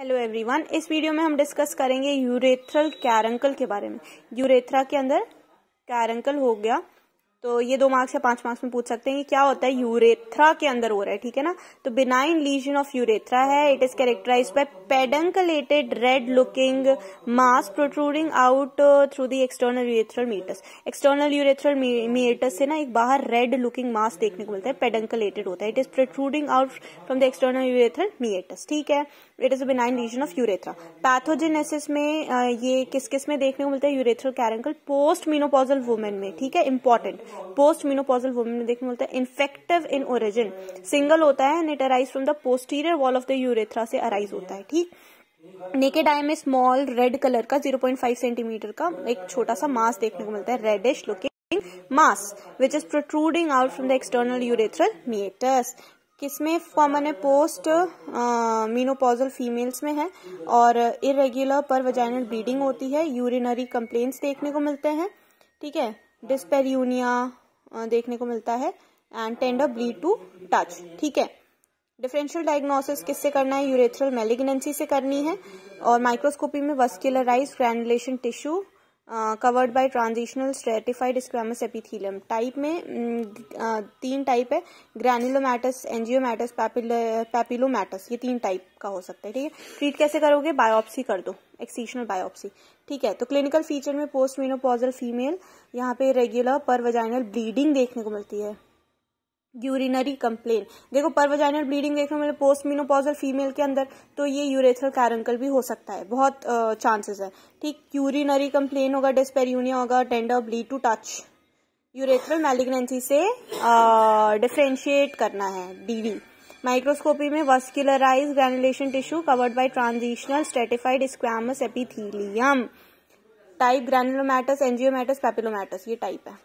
hello everyone इस video में हम डिस्कस करेंगे यूरेथ्रल कैरंकल के बारे में यूरेथ्रा के अंदर कैरंकल हो गया तो ये दो मार्क्स या पांच मार्क्स में पूछ सकते हैं क्या होता है यूरेथ्रा के अंदर हो रहा है ठीक है ना तो बिनाइन लीजन ऑफ यूरेथ्रा है it is characterise by pedunculated red looking mass protruding out through the external urethral meatus external urethral meatus से ना एक बाहर रेड लुकिंग मास देखने को मिलता है पेडंकलेटेड होता है it is protruding out from the external urethral meatus ठीक है it is benign lesion of urethra pathogenesis में uh, ये किस किस में देखने को मिलता है urethral caruncle post menopausal women में ठीक है इंपॉर्टेंट पोस्ट मीनोपोजल वुमेन में देखने मिलता है इन्फेक्टिव इन ओरिजिन सिंगल होता है and it arise from the posterior wall of the urethra से अराइज होता है ठीक नेकेड आई में स्मॉल रेड कलर का 0.5 सेंटीमीटर का एक छोटा सा मास देखने को मिलता है reddish looking mass which is protruding out from the external urethral meatus किसमें कॉमन है पोस्ट मीनोपोजल फीमेल्स में है और इरेग्युलर पर वजाइनल ब्लीडिंग होती है यूरिनरी कंप्लेन्ट्स देखने को मिलते हैं ठीक है डिस्पेरियूनिया देखने को मिलता है and tender bleed to touch ठीक है डिफरेंशियल डायग्नोसिस किससे करना है यूरेथ्रल मेलिग्नेंसी से करनी है और माइक्रोस्कोपी में vascularised granulation tissue covered by transitional stratified squamous epithelium type में mm, तीन टाइप है ग्रैनुलोमैटस एंजियोमैटस पैपिलोमैटस ये तीन टाइप का हो सकता है ठीक है ट्रीट कैसे करोगे बायोप्सी कर दो एक्सीशनल बायोप्सी ठीक है तो क्लिनिकल फीचर में पोस्ट मीनोपोजल फीमेल यहाँ पे रेगुलर पर वजाइनल ब्लीडिंग देखने को मिलती है यूरिनरी कंप्लेन देखो परवजाइनल ब्लीडिंग देखो मेरे पोस्ट मीनोपॉजल फीमेल के अंदर तो ये यूरेथ्रल कैरंकल भी हो सकता है बहुत चांसेस है ठीक यूरिनरी कंप्लेन होगा डिस्पेरियूनिया होगा tender bleed to touch urethral malignancy से डिफ्रेंशिएट करना है डीवी माइक्रोस्कोपी में vascularize granulation tissue covered by transitional stratified squamous epithelium type granulomatous angiomatous papillomatous ये टाइप है